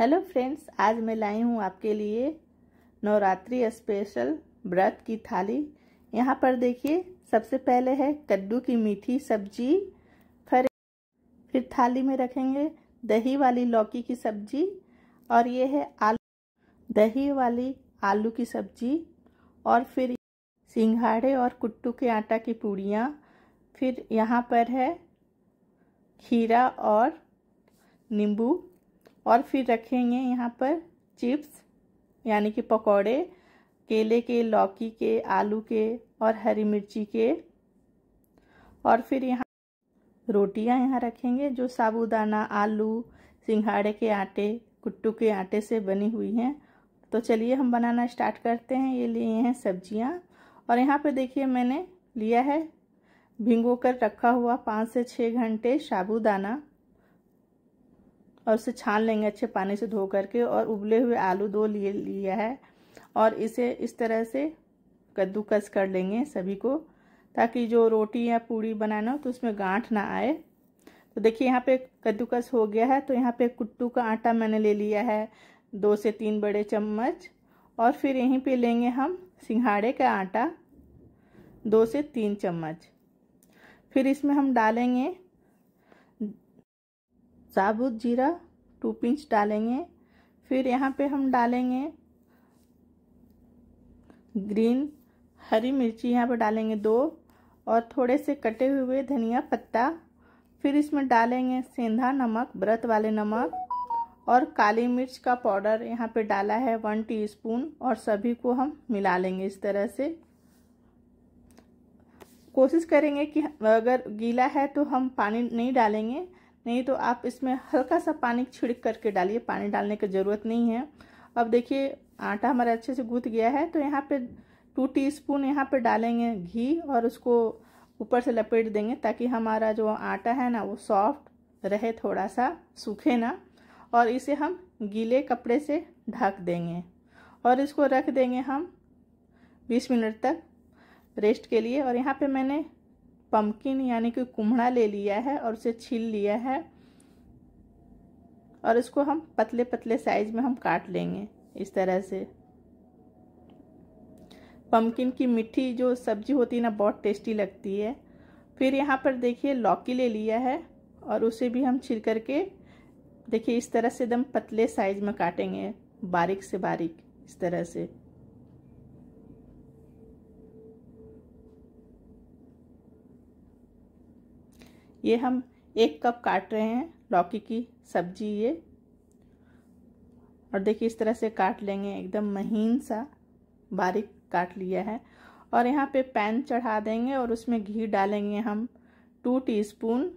hello friends आज मैं लाई हूँ आपके लिए नवरात्रि स्पेशल व्रत की थाली यहाँ पर देखिए सबसे पहले है कद्दू की मीठी सब्जी फिर फिर थाली में रखेंगे दही वाली लौकी की सब्जी और ये है आलू दही वाली आलू की सब्जी और फिर सिंघाड़े और कुट्टू के आटा की पूड़ियाँ फिर यहाँ पर है खीरा और नींबू और फिर रखेंगे यहाँ पर चिप्स यानी कि पकौड़े केले के लौकी के आलू के और हरी मिर्ची के और फिर यहाँ रोटियाँ यहाँ रखेंगे जो साबूदाना आलू सिंघाड़े के आटे कुट्टू के आटे से बनी हुई हैं तो चलिए हम बनाना स्टार्ट करते हैं ये लिए हैं सब्जियाँ और यहाँ पे देखिए मैंने लिया है भिंगो कर रखा हुआ पाँच से छः घंटे साबूदाना और उसे छान लेंगे अच्छे पानी से धो करके और उबले हुए आलू दो लिए लिया है और इसे इस तरह से कद्दूकस कर लेंगे सभी को ताकि जो रोटी या पूड़ी बनाना हो तो उसमें गांठ ना आए तो देखिए यहाँ पे कद्दूकस हो गया है तो यहाँ पे कुट्टू का आटा मैंने ले लिया है दो से तीन बड़े चम्मच और फिर यहीं पे लेंगे हम सिंघाड़े का आटा दो से तीन चम्मच फिर इसमें हम डालेंगे साबुत जीरा टू पिंच डालेंगे फिर यहाँ पे हम डालेंगे ग्रीन हरी मिर्ची यहाँ पे डालेंगे दो और थोड़े से कटे हुए धनिया पत्ता फिर इसमें डालेंगे सेंधा नमक व्रत वाले नमक और काली मिर्च का पाउडर यहाँ पे डाला है वन टीस्पून और सभी को हम मिला लेंगे इस तरह से कोशिश करेंगे कि अगर गीला है तो हम पानी नहीं डालेंगे नहीं तो आप इसमें हल्का सा पानी छिड़क करके डालिए पानी डालने की ज़रूरत नहीं है अब देखिए आटा हमारा अच्छे से गूँथ गया है तो यहाँ पर टू टी स्पून यहाँ पर डालेंगे घी और उसको ऊपर से लपेट देंगे ताकि हमारा जो आटा है ना वो सॉफ्ट रहे थोड़ा सा सूखे ना और इसे हम गीले कपड़े से ढक देंगे और इसको रख देंगे हम 20 मिनट तक रेस्ट के लिए और यहाँ पे मैंने पम्पकिन यानी कि कुम्हड़ा ले लिया है और उसे छील लिया है और इसको हम पतले पतले साइज में हम काट लेंगे इस तरह से पम्पकिन की मिठी जो सब्जी होती है ना बहुत टेस्टी लगती है फिर यहाँ पर देखिए लौकी ले लिया है और उसे भी हम छिल करके देखिए इस तरह से एकदम पतले साइज में काटेंगे बारीक से बारीक इस तरह से ये हम एक कप काट रहे हैं लौकी की सब्जी ये और देखिए इस तरह से काट लेंगे एकदम महीन सा बारीक काट लिया है और यहाँ पे पैन चढ़ा देंगे और उसमें घी डालेंगे हम टू टीस्पून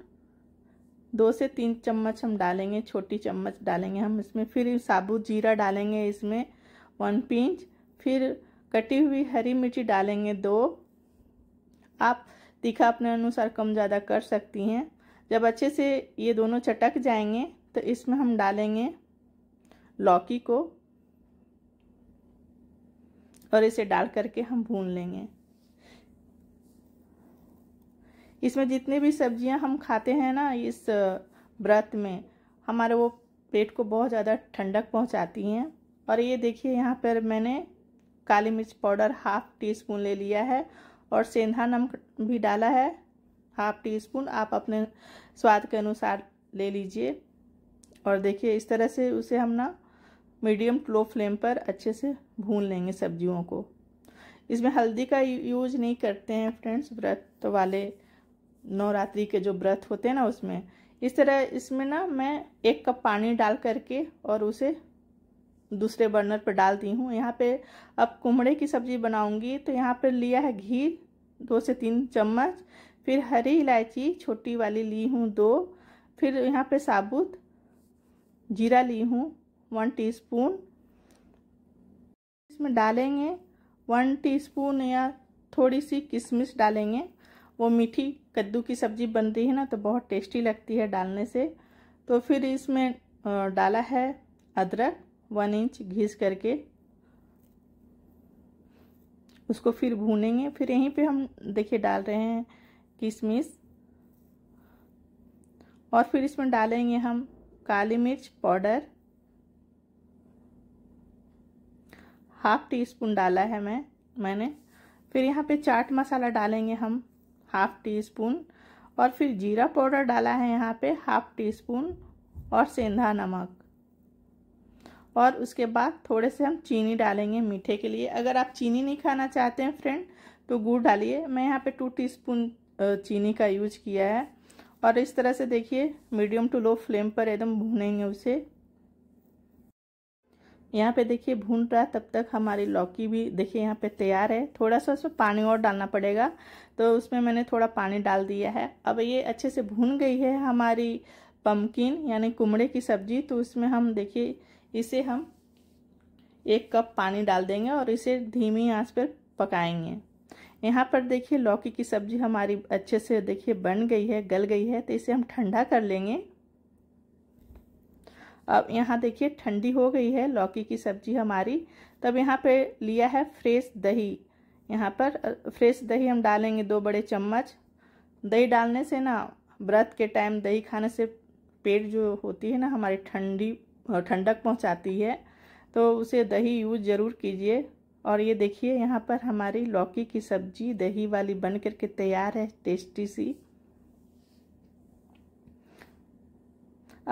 दो से तीन चम्मच हम डालेंगे छोटी चम्मच डालेंगे हम इसमें फिर साबुत जीरा डालेंगे इसमें वन पिंच फिर कटी हुई हरी मिर्ची डालेंगे दो आप तीखा अपने अनुसार कम ज़्यादा कर सकती हैं जब अच्छे से ये दोनों चटक जाएंगे तो इसमें हम डालेंगे लौकी को और इसे डाल करके हम भून लेंगे इसमें जितनी भी सब्जियां हम खाते हैं ना इस व्रत में हमारे वो पेट को बहुत ज़्यादा ठंडक पहुंचाती हैं और ये देखिए यहाँ पर मैंने काली मिर्च पाउडर हाफ टी स्पून ले लिया है और सेंधा नमक भी डाला है हाफ टी स्पून आप अपने स्वाद के अनुसार ले लीजिए और देखिए इस तरह से उसे हम ना मीडियम टू लो फ्लेम पर अच्छे से भून लेंगे सब्जियों को इसमें हल्दी का यूज नहीं करते हैं फ्रेंड्स व्रत तो वाले नवरात्रि के जो व्रत होते हैं ना उसमें इस तरह इसमें ना मैं एक कप पानी डाल करके और उसे दूसरे बर्नर पर डाल दी हूँ यहाँ पे अब कुमड़े की सब्जी बनाऊंगी तो यहाँ पर लिया है घी दो से तीन चम्मच फिर हरी इलायची छोटी वाली ली हूँ दो फिर यहाँ पे साबुत जीरा ली हूँ वन टीस्पून इसमें डालेंगे वन टीस्पून या थोड़ी सी किशमिश डालेंगे वो मीठी कद्दू की सब्ज़ी बनती है ना तो बहुत टेस्टी लगती है डालने से तो फिर इसमें डाला है अदरक वन इंच घिस करके उसको फिर भूनेंगे फिर यहीं पे हम देखिए डाल रहे हैं किशमिश और फिर इसमें डालेंगे हम काली मिर्च पाउडर हाफ टी स्पून डाला है मैं मैंने फिर यहाँ पे चाट मसाला डालेंगे हम हाफ टी स्पून और फिर जीरा पाउडर डाला है यहाँ पे हाफ टी स्पून और सेंधा नमक और उसके बाद थोड़े से हम चीनी डालेंगे मीठे के लिए अगर आप चीनी नहीं खाना चाहते हैं फ्रेंड तो गुड़ डालिए मैं यहाँ पे टू टीस्पून चीनी का यूज किया है और इस तरह से देखिए मीडियम टू लो फ्लेम पर एकदम भूनेंगे उसे यहाँ पे देखिए भून रहा तब तक हमारी लौकी भी देखिए यहाँ पे तैयार है थोड़ा सा उसमें पानी और डालना पड़ेगा तो उसमें मैंने थोड़ा पानी डाल दिया है अब ये अच्छे से भून गई है हमारी पम्पकिन यानी कुमड़े की सब्जी तो उसमें हम देखिए इसे हम एक कप पानी डाल देंगे और इसे धीमी आंच पर पकाएंगे यहाँ पर देखिए लौकी की सब्जी हमारी अच्छे से देखिए बन गई है गल गई है तो इसे हम ठंडा कर लेंगे अब यहाँ देखिए ठंडी हो गई है लौकी की सब्जी हमारी तब यहाँ पे लिया है फ्रेश दही यहाँ पर फ्रेश दही हम डालेंगे दो बड़े चम्मच दही डालने से ना व्रत के टाइम दही खाने से पेट जो होती है ना हमारी ठंडी ठंडक पहुंचाती है तो उसे दही यूज़ ज़रूर कीजिए और ये देखिए यहाँ पर हमारी लौकी की सब्जी दही वाली बन कर के तैयार है टेस्टी सी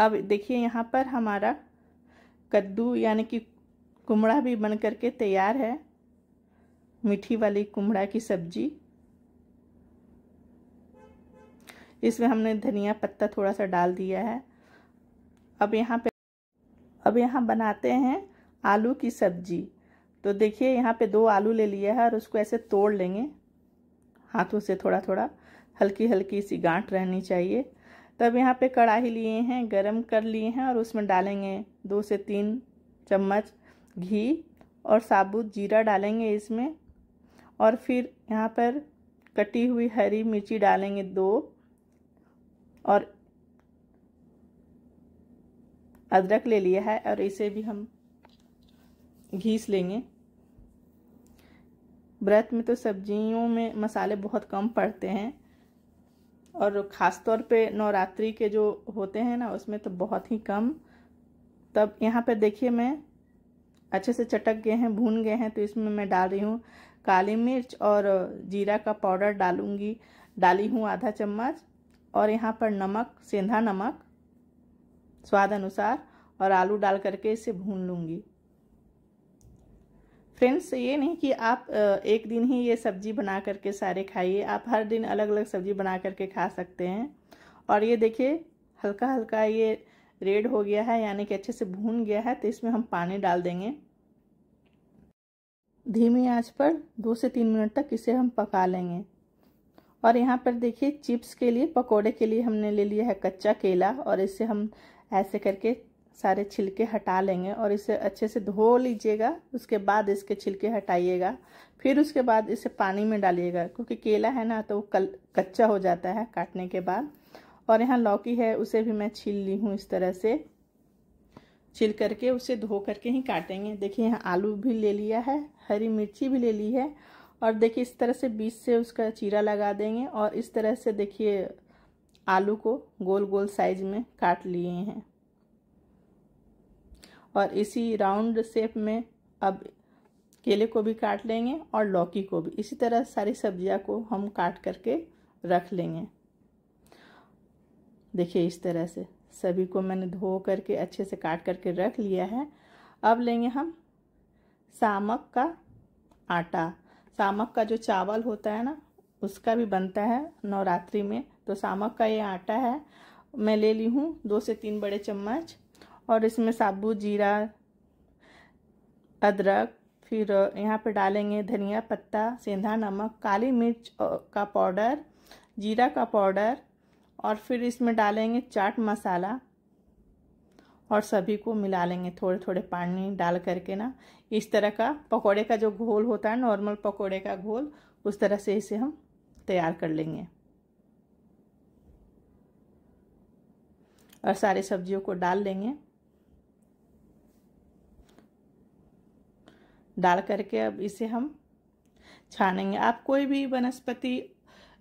अब देखिए यहाँ पर हमारा कद्दू यानी कि कुमड़ा भी बन कर के तैयार है मीठी वाली कुमड़ा की सब्जी इसमें हमने धनिया पत्ता थोड़ा सा डाल दिया है अब यहाँ पे अब यहाँ बनाते हैं आलू की सब्जी तो देखिए यहाँ पे दो आलू ले लिया है और उसको ऐसे तोड़ लेंगे हाथों से थोड़ा थोड़ा हल्की हल्की सी गांठ रहनी चाहिए तब यहाँ पे कढ़ाई लिए हैं गरम कर लिए हैं और उसमें डालेंगे दो से तीन चम्मच घी और साबुत जीरा डालेंगे इसमें और फिर यहाँ पर कटी हुई हरी मिर्ची डालेंगे दो और अदरक ले लिया है और इसे भी हम घीस लेंगे व्रत में तो सब्जियों में मसाले बहुत कम पड़ते हैं और ख़ास तौर पे नवरात्रि के जो होते हैं ना उसमें तो बहुत ही कम तब यहाँ पर देखिए मैं अच्छे से चटक गए हैं भून गए हैं तो इसमें मैं डाल रही हूँ काली मिर्च और जीरा का पाउडर डालूंगी डाली हूँ आधा चम्मच और यहाँ पर नमक सेंधा नमक स्वाद अनुसार और आलू डाल करके इसे भून लूँगी फ्रेंड्स ये नहीं कि आप एक दिन ही ये सब्ज़ी बना करके सारे खाइए आप हर दिन अलग अलग सब्ज़ी बना करके खा सकते हैं और ये देखिए हल्का हल्का ये रेड हो गया है यानी कि अच्छे से भून गया है तो इसमें हम पानी डाल देंगे धीमी आंच पर दो से तीन मिनट तक इसे हम पका लेंगे और यहाँ पर देखिए चिप्स के लिए पकोड़े के लिए हमने ले लिया है कच्चा केला और इसे हम ऐसे करके सारे छिलके हटा लेंगे और इसे अच्छे से धो लीजिएगा उसके बाद इसके छिलके हटाइएगा फिर उसके बाद इसे पानी में डालिएगा क्योंकि केला है ना तो वो कल कच्चा हो जाता है काटने के बाद और यहाँ लौकी है उसे भी मैं छील ली हूँ इस तरह से छिल करके उसे धो करके ही काटेंगे देखिए यहाँ आलू भी ले लिया है हरी मिर्ची भी ले ली है और देखिए इस तरह से बीच से उसका चीरा लगा देंगे और इस तरह से देखिए आलू को गोल गोल साइज में काट लिए हैं और इसी राउंड शेप में अब केले को भी काट लेंगे और लौकी को भी इसी तरह सारी सब्जियां को हम काट करके रख लेंगे देखिए इस तरह से सभी को मैंने धो करके अच्छे से काट करके रख लिया है अब लेंगे हम सामक का आटा सामक का जो चावल होता है ना उसका भी बनता है नवरात्रि में तो सामक का ये आटा है मैं ले ली हूँ दो से तीन बड़े चम्मच और इसमें साबुत जीरा अदरक फिर यहाँ पे डालेंगे धनिया पत्ता सेंधा नमक काली मिर्च का पाउडर जीरा का पाउडर और फिर इसमें डालेंगे चाट मसाला और सभी को मिला लेंगे थोड़े थोड़े पानी डाल करके ना इस तरह का पकोड़े का जो घोल होता है नॉर्मल पकोड़े का घोल उस तरह से इसे हम तैयार कर लेंगे और सारे सब्जियों को डाल देंगे डाल करके अब इसे हम छानेंगे आप कोई भी वनस्पति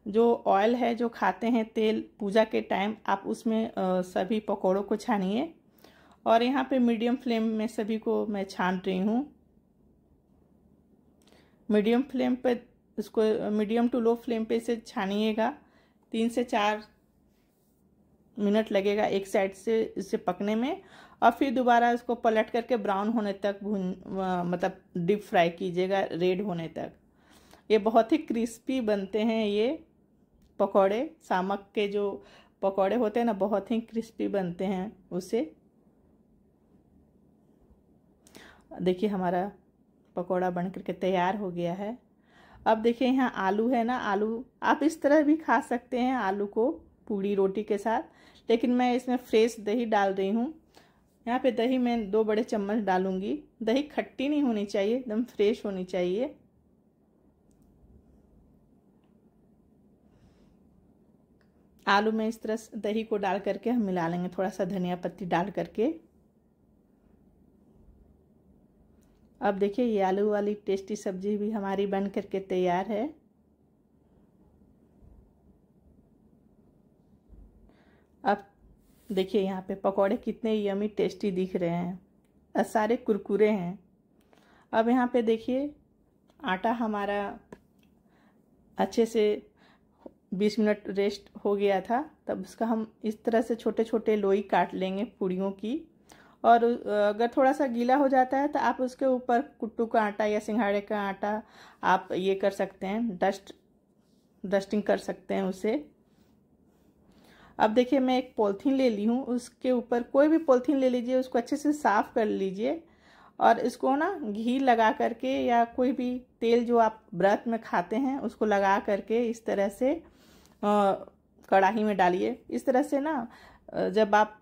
जो ऑयल है जो खाते हैं तेल पूजा के टाइम आप उसमें सभी पकौड़ों को छानिए और यहाँ पे मीडियम फ्लेम में सभी को मैं छान रही हूँ मीडियम फ्लेम पे इसको मीडियम टू लो फ्लेम पे इसे छानिएगा तीन से चार मिनट लगेगा एक साइड से इसे पकने में और फिर दोबारा इसको पलट करके ब्राउन होने तक भून मतलब डीप फ्राई कीजिएगा रेड होने तक ये बहुत ही क्रिस्पी बनते हैं ये पकौड़े सामक के जो पकौड़े होते हैं ना बहुत ही क्रिस्पी बनते हैं उसे देखिए हमारा पकौड़ा बन करके तैयार हो गया है अब देखिए यहाँ आलू है ना आलू आप इस तरह भी खा सकते हैं आलू को पूड़ी रोटी के साथ लेकिन मैं इसमें फ्रेश दही डाल रही हूँ यहाँ पे दही मैं दो बड़े चम्मच डालूंगी दही खट्टी नहीं होनी चाहिए एकदम फ्रेश होनी चाहिए आलू में इस तरह दही को डाल करके हम मिला लेंगे थोड़ा सा धनिया पत्ती डाल करके अब देखिए ये आलू वाली टेस्टी सब्जी भी हमारी बन करके तैयार है देखिए यहाँ पे पकोड़े कितने यमी टेस्टी दिख रहे हैं और सारे कुरकुरे हैं अब यहाँ पे देखिए आटा हमारा अच्छे से 20 मिनट रेस्ट हो गया था तब उसका हम इस तरह से छोटे छोटे लोई काट लेंगे पूड़ियों की और अगर थोड़ा सा गीला हो जाता है तो आप उसके ऊपर कुट्टू का आटा या सिंघाड़े का आटा आप ये कर सकते हैं डस्ट डस्टिंग कर सकते हैं उसे अब देखिए मैं एक पॉलीथीन ले ली हूँ उसके ऊपर कोई भी पॉलीथीन ले लीजिए उसको अच्छे से साफ़ कर लीजिए और इसको ना घी लगा करके या कोई भी तेल जो आप व्रत में खाते हैं उसको लगा करके इस तरह से कढ़ाही में डालिए इस तरह से ना जब आप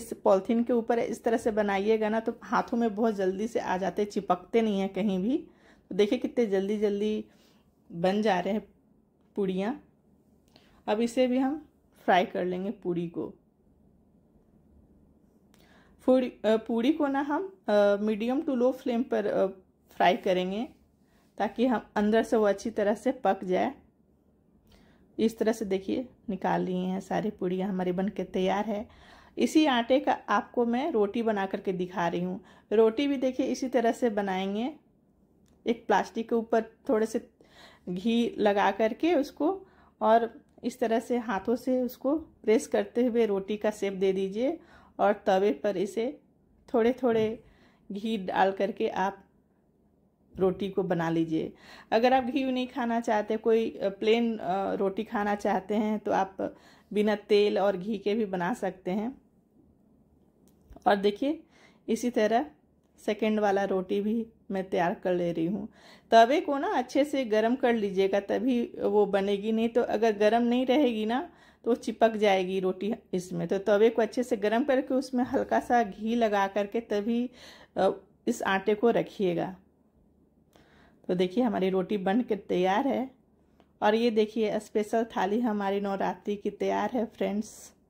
इस पॉलीथीन के ऊपर इस तरह से बनाइएगा ना तो हाथों में बहुत जल्दी से आ जाते चिपकते नहीं हैं कहीं भी तो देखिए कितने जल्दी जल्दी बन जा रहे हैं पूड़ियाँ अब इसे भी हम फ्राई कर लेंगे पूरी को पूरी पूरी को ना हम मीडियम टू लो फ्लेम पर फ्राई करेंगे ताकि हम अंदर से वो अच्छी तरह से पक जाए इस तरह से देखिए निकाल लिए हैं सारी पूड़ियाँ हमारी बन के तैयार है इसी आटे का आपको मैं रोटी बना करके दिखा रही हूँ रोटी भी देखिए इसी तरह से बनाएंगे एक प्लास्टिक के ऊपर थोड़े से घी लगा करके उसको और इस तरह से हाथों से उसको प्रेस करते हुए रोटी का सेप दे दीजिए और तवे पर इसे थोड़े थोड़े घी डाल करके आप रोटी को बना लीजिए अगर आप घी नहीं खाना चाहते कोई प्लेन रोटी खाना चाहते हैं तो आप बिना तेल और घी के भी बना सकते हैं और देखिए इसी तरह सेकेंड वाला रोटी भी मैं तैयार कर ले रही हूँ तवे को ना अच्छे से गर्म कर लीजिएगा तभी वो बनेगी नहीं तो अगर गर्म नहीं रहेगी ना तो चिपक जाएगी रोटी इसमें तो तवे को अच्छे से गर्म करके उसमें हल्का सा घी लगा करके तभी इस आटे को रखिएगा तो देखिए हमारी रोटी बन के तैयार है और ये देखिए स्पेशल थाली हमारी नवरात्रि की तैयार है फ्रेंड्स